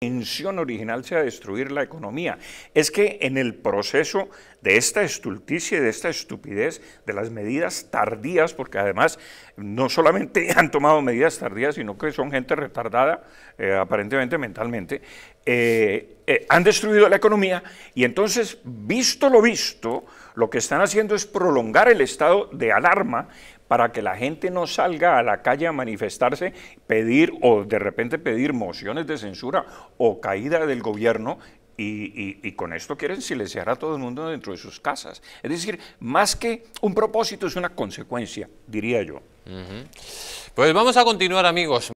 intención original sea destruir la economía. Es que en el proceso de esta estulticia y de esta estupidez, de las medidas tardías, porque además no solamente han tomado medidas tardías, sino que son gente retardada eh, aparentemente mentalmente, eh, eh, han destruido la economía y entonces, visto lo visto, lo que están haciendo es prolongar el estado de alarma para que la gente no salga a la calle a manifestarse, pedir o de repente pedir mociones de censura o caída del gobierno y, con esto quieren silenciar a todo el mundo dentro de sus casas. Es decir, más que un propósito es una consecuencia, diría yo. Pues vamos a continuar amigos.